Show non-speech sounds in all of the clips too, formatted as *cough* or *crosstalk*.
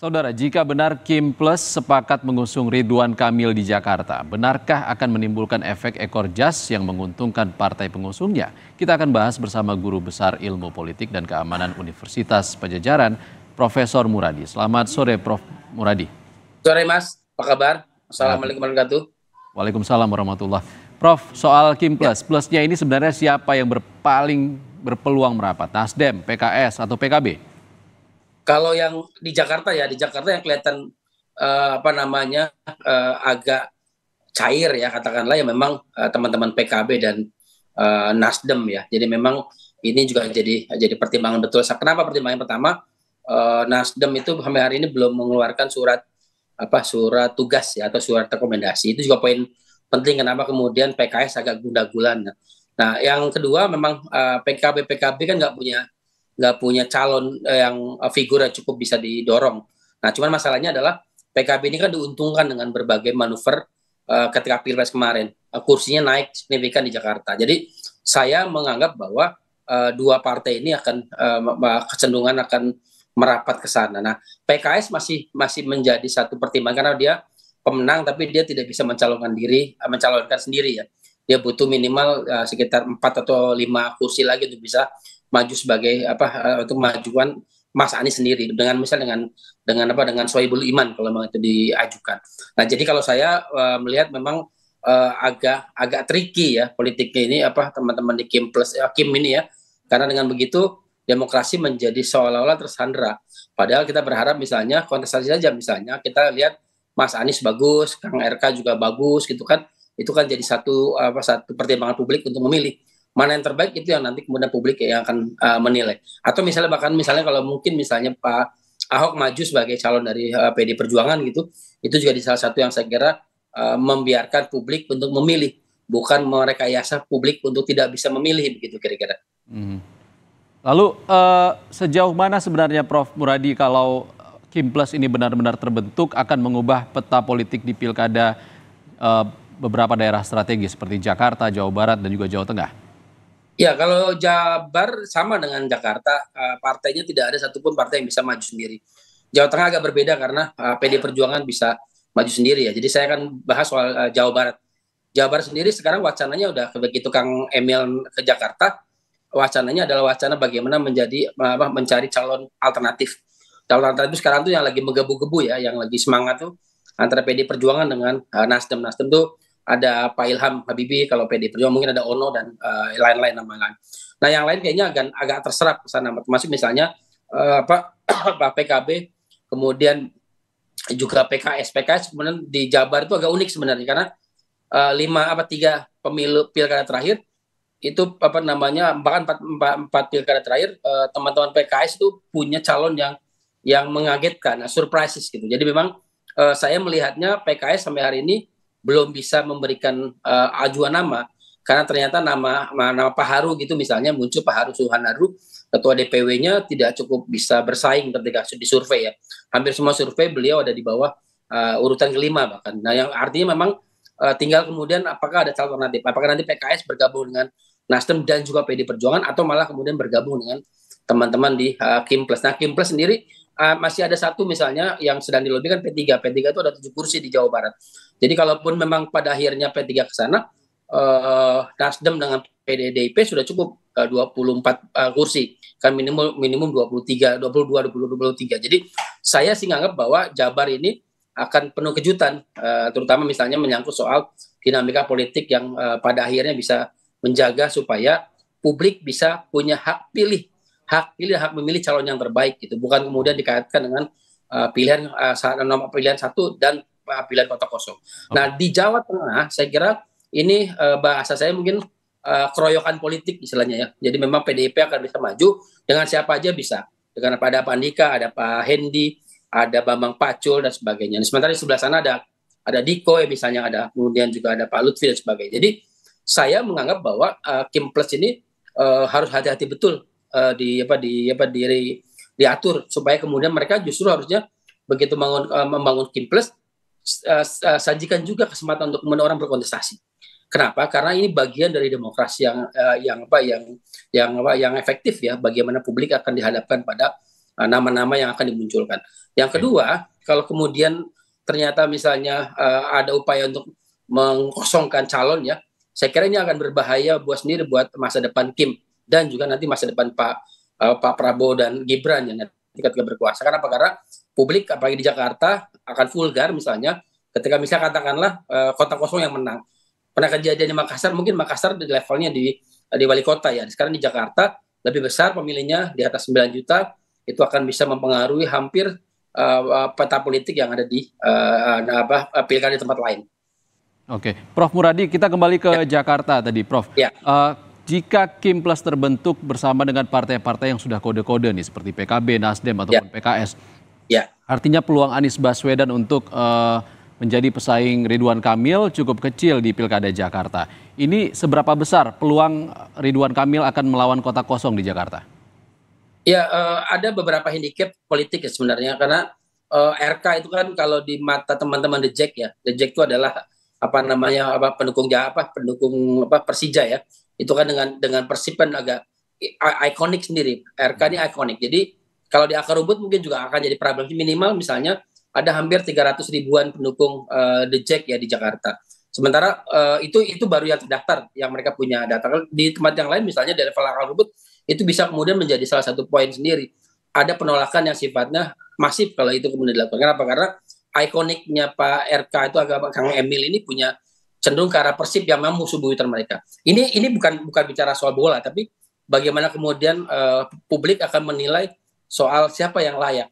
Saudara, jika benar Kim Plus sepakat mengusung Ridwan Kamil di Jakarta, benarkah akan menimbulkan efek ekor jas yang menguntungkan partai pengusungnya? Kita akan bahas bersama Guru Besar Ilmu Politik dan Keamanan Universitas Pajajaran, Profesor Muradi. Selamat sore, Prof. Muradi. Sore, Mas. Apa kabar? Assalamualaikum warahmatullahi wabarakatuh. Waalaikumsalam warahmatullahi Prof, soal Kim Plus, ya. plusnya ini sebenarnya siapa yang berpaling berpeluang merapat? Nasdem, PKS, atau PKB? Kalau yang di Jakarta ya, di Jakarta yang kelihatan uh, apa namanya uh, agak cair ya katakanlah ya memang eh, teman-teman uh, PKB dan uh, Nasdem ya. Jadi memang ini juga jadi jadi pertimbangan betul. Kenapa pertimbangan pertama uh, Nasdem itu sampai hari ini belum mengeluarkan surat apa surat tugas ya atau surat rekomendasi. Itu juga poin penting kenapa kemudian PKS agak gundah gulana. Nah, yang kedua memang uh, PKB PKB kan nggak punya nggak punya calon eh, yang eh, figur yang cukup bisa didorong. Nah, cuman masalahnya adalah PKB ini kan diuntungkan dengan berbagai manuver uh, ketika pilpres kemarin uh, kursinya naik signifikan di Jakarta. Jadi saya menganggap bahwa uh, dua partai ini akan uh, kecenderungan akan merapat ke sana. Nah, PKS masih masih menjadi satu pertimbangan karena dia pemenang tapi dia tidak bisa mencalonkan diri, mencalonkan sendiri ya. Dia butuh minimal uh, sekitar 4 atau 5 kursi lagi untuk bisa maju sebagai apa uh, untuk majuan Mas Anies sendiri dengan misalnya dengan dengan apa dengan Soebul Iman kalau memang itu diajukan. Nah jadi kalau saya uh, melihat memang uh, agak agak tricky ya politiknya ini apa teman-teman di Kim plus uh, Kim ini ya karena dengan begitu demokrasi menjadi seolah-olah tersandra. Padahal kita berharap misalnya kontestasi saja misalnya kita lihat Mas Anies bagus, Kang RK juga bagus gitu kan itu kan jadi satu apa satu pertimbangan publik untuk memilih mana yang terbaik itu yang nanti kemudian publik yang akan uh, menilai atau misalnya bahkan misalnya kalau mungkin misalnya Pak Ahok maju sebagai calon dari uh, eh, PD Perjuangan gitu itu juga di salah satu yang saya kira uh, membiarkan publik untuk memilih bukan merekayasa publik untuk tidak bisa memilih begitu kira-kira. Hmm. Lalu uh, sejauh mana sebenarnya Prof Muradi kalau Kim Plus ini benar-benar terbentuk akan mengubah peta politik di pilkada uh, beberapa daerah strategis seperti Jakarta, Jawa Barat, dan juga Jawa Tengah? Ya, kalau Jabar sama dengan Jakarta, eh, partainya tidak ada satupun partai yang bisa maju sendiri. Jawa Tengah agak berbeda karena eh, PD Perjuangan bisa maju sendiri ya. Jadi saya akan bahas soal eh, Jawa Barat. Jawa Barat sendiri sekarang wacananya udah begitu Kang Emil ke Jakarta, wacananya adalah wacana bagaimana menjadi apa, mencari calon alternatif. Calon alternatif sekarang tuh yang lagi menggebu-gebu ya, yang lagi semangat tuh antara PD Perjuangan dengan Nasdem. Nasdem tuh ada Pak Ilham Habibie kalau PD Perjuangan mungkin ada Ono dan eh, lain-lain uh, nama lain. Nah yang lain kayaknya agak agak terserap ke sana termasuk misalnya uh, apa *clears throat* Pak PKB kemudian juga PKS PKS kemudian di Jabar itu agak unik sebenarnya karena uh, lima apa tiga pemilu pilkada terakhir itu apa namanya bahkan empat empat, empat pilkada terakhir teman-teman uh, PKS itu punya calon yang yang mengagetkan, nah, surprises gitu. Jadi memang uh, saya melihatnya PKS sampai hari ini belum bisa memberikan uh, ajuan nama karena ternyata nama nama Pak Haru gitu misalnya muncul Pak Haru Suhanaru ketua DPW-nya tidak cukup bisa bersaing ketika survei ya hampir semua survei beliau ada di bawah uh, urutan kelima bahkan nah yang artinya memang uh, tinggal kemudian apakah ada alternatif apakah nanti PKS bergabung dengan Nasdem dan juga PD Perjuangan atau malah kemudian bergabung dengan teman-teman di uh, Kim Plus nah Kim Plus sendiri uh, masih ada satu misalnya yang sedang dilobi kan P3. P3 itu ada tujuh kursi di Jawa Barat. Jadi kalaupun memang pada akhirnya P3 ke sana, uh, Nasdem dengan PDIP sudah cukup uh, 24 uh, kursi kan minimum minimum 23 22 puluh 23 jadi saya sih nganggap bahwa Jabar ini akan penuh kejutan uh, terutama misalnya menyangkut soal dinamika politik yang uh, pada akhirnya bisa menjaga supaya publik bisa punya hak pilih hak pilih hak memilih calon yang terbaik gitu bukan kemudian dikaitkan dengan uh, pilihan uh, nomor pilihan satu dan uh, pilihan kota kosong. Okay. Nah di Jawa Tengah saya kira ini uh, bahasa saya mungkin uh, keroyokan politik istilahnya ya. Jadi memang PDIP akan bisa maju dengan siapa aja bisa. Karena ada Pak Andika, ada Pak Hendi, ada Bambang Pacul dan sebagainya. Nah, sementara di sebelah sana ada ada Diko ya misalnya ada kemudian juga ada Pak Lutfi dan sebagainya. Jadi saya menganggap bahwa uh, Kim Plus ini uh, harus hati-hati betul uh, di apa di apa diri diatur supaya kemudian mereka justru harusnya begitu membangun uh, eh, membangun kim plus uh, uh, sajikan juga kesempatan untuk kemudian orang berkontestasi. Kenapa? Karena ini bagian dari demokrasi yang uh, yang apa yang yang apa yang efektif ya bagaimana publik akan dihadapkan pada nama-nama yang akan dimunculkan. Yang kedua, kalau kemudian ternyata misalnya uh, ada upaya untuk mengkosongkan calon ya, saya kira ini akan berbahaya buat sendiri buat masa depan Kim dan juga nanti masa depan Pak uh, Pak Prabowo dan Gibran yang nanti ketika berkuasa. Karena apa? Karena publik apalagi di Jakarta akan vulgar misalnya ketika misalnya katakanlah uh, kota kosong yang menang. Pernah kejadian di Makassar, mungkin Makassar di levelnya di di wali kota ya. Sekarang di Jakarta lebih besar pemilihnya di atas 9 juta itu akan bisa mempengaruhi hampir uh, peta politik yang ada di uh, apa pilkada di tempat lain. Oke, Prof Muradi, kita kembali ke ya. Jakarta tadi, Prof. Ya. Uh, jika Kim Plus terbentuk bersama dengan partai-partai yang sudah kode-kode nih seperti PKB, Nasdem ya. ataupun ya. PKS. Ya. Artinya peluang Anies Baswedan untuk uh, menjadi pesaing Ridwan Kamil cukup kecil di Pilkada Jakarta. Ini seberapa besar peluang eh, Ridwan Kamil akan melawan kota kosong di Jakarta? Ya, uh, ada beberapa handicap politik ya sebenarnya karena uh, RK itu kan kalau di mata teman-teman The Jack ya, The Jack itu adalah apa namanya apa pendukung apa pendukung apa Persija ya itu kan dengan dengan persipan agak ikonik sendiri RK ini ikonik jadi kalau di akar rumput mungkin juga akan jadi problem minimal misalnya ada hampir 300 ribuan pendukung uh, The Jack ya di Jakarta sementara uh, itu itu baru yang terdaftar yang mereka punya data di tempat yang lain misalnya dari level akar rumput itu bisa kemudian menjadi salah satu poin sendiri ada penolakan yang sifatnya masif kalau itu kemudian dilakukan kenapa karena ikoniknya Pak RK itu agak Kang Emil ini punya cenderung ke arah Persib yang memang musuh buyutan mereka. Ini ini bukan bukan bicara soal bola tapi bagaimana kemudian uh, publik akan menilai soal siapa yang layak.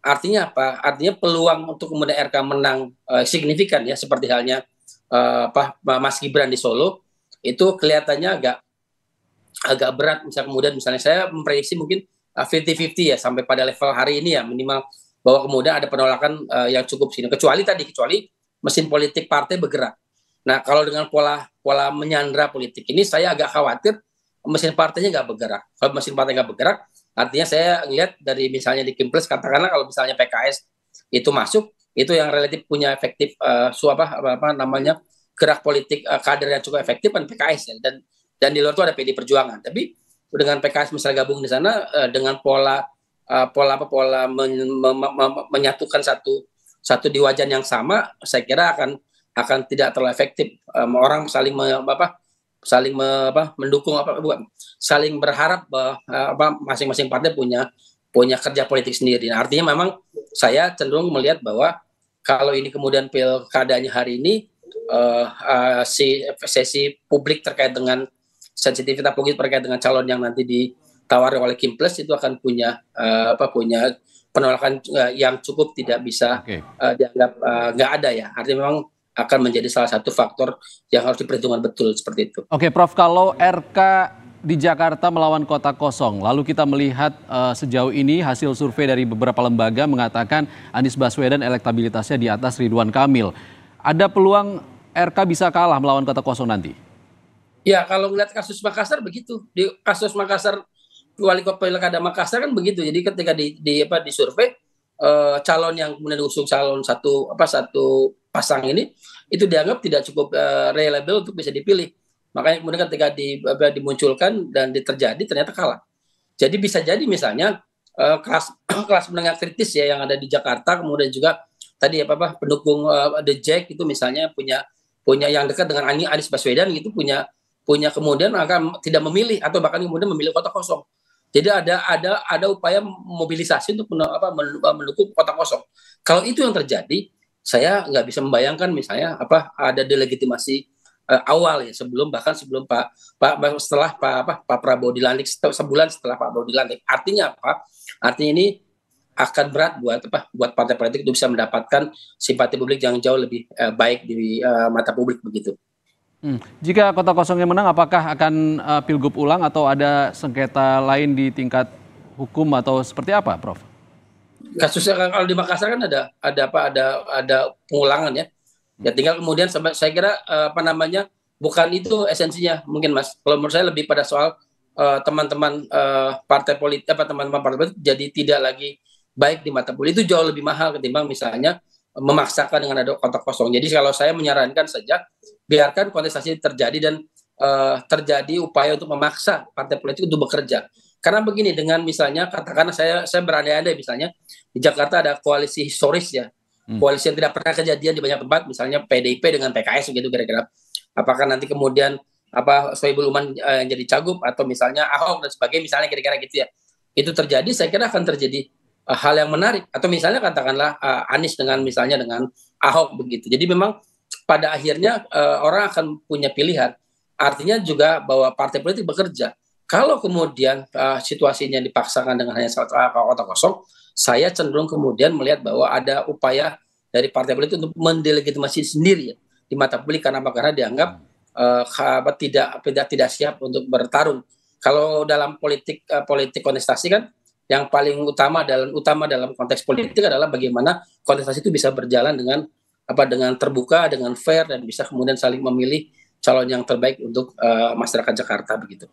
Artinya apa? Artinya peluang untuk kemudian RK menang uh, signifikan ya seperti halnya uh, apa Mas Gibran di Solo itu kelihatannya agak agak berat misalnya kemudian misalnya saya memprediksi mungkin 50-50 ya sampai pada level hari ini ya minimal bahwa kemudian ada penolakan uh, yang cukup sini kecuali tadi kecuali mesin politik partai bergerak Nah, kalau dengan pola pola menyandra politik ini saya agak khawatir mesin partainya nggak bergerak. Kalau mesin partai nggak bergerak, artinya saya lihat dari misalnya di Kimples katakanlah kalau misalnya PKS itu masuk, itu yang relatif punya efektif uh, eh, suapa apa, apa namanya gerak politik uh, kader yang cukup efektif kan PKS ya. dan dan di luar itu ada PD Perjuangan. Tapi dengan PKS misalnya gabung di sana uh, dengan pola uh, pola apa pola men, me, me, me, menyatukan satu satu di wajan yang sama, saya kira akan akan tidak terlalu efektif. Um, orang saling me, apa saling me, apa mendukung apa bukan saling berharap bahwa uh, apa masing-masing partai punya punya kerja politik sendiri. Nah, artinya memang saya cenderung melihat bahwa kalau ini kemudian pilkadanya hari ini uh, uh, si sesi publik terkait dengan sensitivitas publik terkait dengan calon yang nanti ditawari oleh Kim Plus itu akan punya uh, apa punya penolakan uh, yang cukup tidak bisa okay. uh, dianggap uh, nggak uh, ada ya. Artinya memang akan menjadi salah satu faktor yang harus diperhitungkan betul seperti itu. Oke, Prof, kalau RK di Jakarta melawan kota kosong, lalu kita melihat uh, sejauh ini hasil survei dari beberapa lembaga mengatakan Anies Baswedan elektabilitasnya di atas Ridwan Kamil. Ada peluang RK bisa kalah melawan kota kosong nanti? Ya, kalau melihat kasus Makassar begitu. Di kasus Makassar wali kota pilkada Makassar kan begitu. Jadi ketika di, di apa di survei uh, eh, calon yang kemudian diusung calon satu apa satu pasang ini itu dianggap tidak cukup uh, reliable untuk bisa dipilih. Makanya kemudian ketika di, uh, dimunculkan dan terjadi ternyata kalah. Jadi bisa jadi misalnya uh, kelas *clears throat* kelas menengah kritis ya yang ada di Jakarta kemudian juga tadi apa apa pendukung uh, The Jack itu misalnya punya punya yang dekat dengan Ani Anies Baswedan itu punya punya kemudian akan tidak memilih atau bahkan kemudian memilih kota kosong. Jadi ada ada ada upaya mobilisasi untuk men, apa, mendukung kota kosong. Kalau itu yang terjadi, saya nggak bisa membayangkan misalnya apa ada delegitimasi uh, awal ya sebelum bahkan sebelum Pak Pak setelah Pak apa Pak Prabowo dilantik sebulan setelah Pak Prabowo dilantik artinya apa artinya ini akan berat buat apa buat partai politik itu bisa mendapatkan simpati publik yang jauh lebih uh, baik di uh, mata publik begitu. Hmm. Jika kota kosongnya menang, apakah akan uh, pilgub ulang atau ada sengketa lain di tingkat hukum atau seperti apa, Prof? kasusnya kan kalau di Makassar kan ada ada apa ada ada pengulangan ya. Ya tinggal kemudian sampai saya kira eh, apa namanya bukan itu esensinya mungkin Mas. Kalau menurut saya lebih pada soal eh, teman-teman uh, uh, partai politik apa teman-teman partai politik jadi tidak lagi baik di mata publik itu jauh lebih mahal ketimbang misalnya memaksakan dengan ada kontak kosong. Jadi kalau saya menyarankan saja biarkan kontestasi terjadi dan uh, terjadi upaya untuk memaksa partai politik untuk bekerja. Karena begini dengan misalnya katakanlah saya saya berandai-andai misalnya di Jakarta ada koalisi historis ya. Hmm. Koalisi yang tidak pernah kejadian di banyak tempat misalnya PDIP dengan PKS gitu kira-kira. Apakah nanti kemudian apa Soebul Uman uh, jadi cagup atau misalnya Ahok dan sebagainya misalnya kira-kira gitu ya. Itu terjadi saya kira akan terjadi uh, hal yang menarik atau misalnya katakanlah uh, Anies dengan misalnya dengan Ahok begitu. Jadi memang pada akhirnya uh, orang akan punya pilihan. Artinya juga bahwa partai politik bekerja kalau kemudian uh, situasinya dipaksakan dengan hanya satu kotak kosong, saya cenderung kemudian melihat bahwa ada upaya dari partai politik untuk mendelegitimasi sendiri ya, di mata publik karena apa? Karena dianggap uh, tidak tidak tidak siap untuk bertarung. Kalau dalam politik uh, politik kontestasi kan yang paling utama dalam utama dalam konteks politik adalah bagaimana kontestasi itu bisa berjalan dengan apa dengan terbuka, dengan fair dan bisa kemudian saling memilih calon yang terbaik untuk uh, masyarakat Jakarta begitu.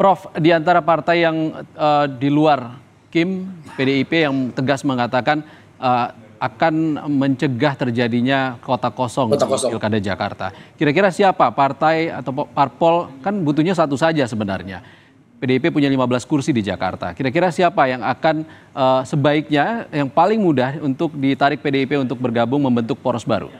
Prof, di antara partai yang uh, di luar Kim, PDIP yang tegas mengatakan uh, akan mencegah terjadinya kota kosong, kota di pilkada Jakarta. Kira-kira siapa partai atau parpol kan butuhnya satu saja sebenarnya. PDIP punya 15 kursi di Jakarta. Kira-kira siapa yang akan uh, sebaiknya yang paling mudah untuk ditarik PDIP untuk bergabung membentuk poros baru?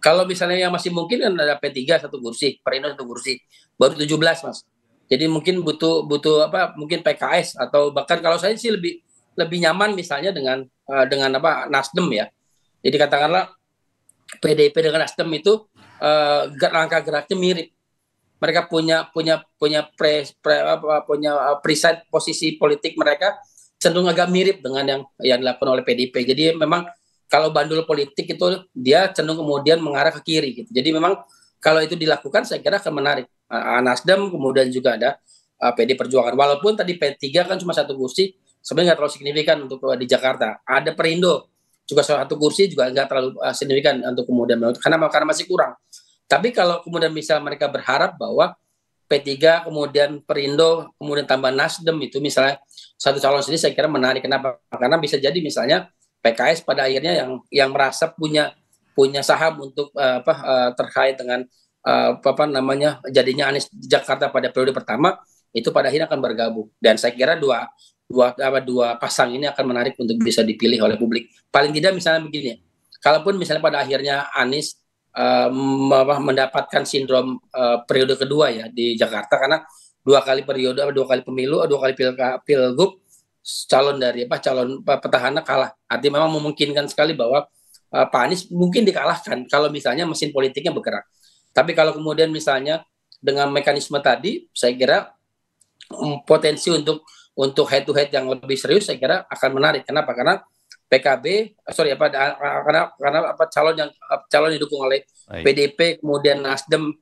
Kalau misalnya yang masih mungkin ada P3 satu kursi, Perindo satu kursi, baru 17 mas. Jadi mungkin butuh butuh apa? Mungkin PKS atau bahkan kalau saya sih lebih lebih nyaman misalnya dengan uh, dengan apa Nasdem ya. Jadi katakanlah PDIP dengan Nasdem itu uh, langkah geraknya mirip. Mereka punya punya punya pre, pre apa, punya eh, preset posisi politik mereka cenderung agak mirip dengan yang yang dilakukan oleh PDIP. Jadi memang kalau bandul politik itu dia cenderung kemudian mengarah ke kiri gitu. Jadi memang kalau itu dilakukan saya kira akan menarik. Nasdem, kemudian juga ada uh, PD Perjuangan. Walaupun tadi P3 kan cuma satu kursi, sebenarnya nggak terlalu signifikan untuk uh, di Jakarta. Ada Perindo juga satu kursi juga nggak terlalu uh, signifikan untuk kemudian karena karena masih kurang. Tapi kalau kemudian misal mereka berharap bahwa P3 kemudian Perindo kemudian tambah Nasdem itu misalnya satu calon sendiri saya kira menarik kenapa? Karena bisa jadi misalnya PKS pada akhirnya yang yang merasa punya punya saham untuk uh, apa uh, terkait dengan uh, apa namanya jadinya Anies Jakarta pada periode pertama itu pada akhirnya akan bergabung dan saya kira dua dua apa dua pasang ini akan menarik untuk bisa dipilih oleh publik paling tidak misalnya begini kalaupun misalnya pada akhirnya Anies uh, mendapatkan sindrom uh, periode kedua ya di Jakarta karena dua kali periode dua kali pemilu dua kali pil pilgub calon dari apa calon petahana kalah artinya memang memungkinkan sekali bahwa uh, Pak Anies mungkin dikalahkan kalau misalnya mesin politiknya bergerak tapi kalau kemudian misalnya dengan mekanisme tadi, saya kira hmm, potensi untuk untuk head to head yang lebih serius saya kira akan menarik. Kenapa? Karena PKB, eh, sorry apa karena karena apa calon yang eh, calon didukung oleh PDIP PDP, kemudian Nasdem,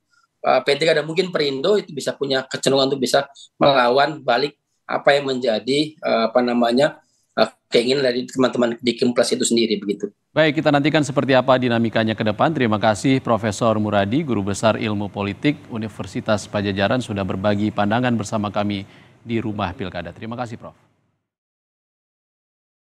eh, P3 dan mungkin Perindo itu bisa punya kecenderungan untuk bisa melawan balik apa yang menjadi apa namanya Eh, keinginan dari teman-teman di Kimplas itu sendiri begitu. Baik, kita nantikan seperti apa dinamikanya ke depan. Terima kasih Profesor Muradi, Guru Besar Ilmu Politik Universitas Pajajaran sudah berbagi pandangan bersama kami di Rumah Pilkada. Terima kasih Prof.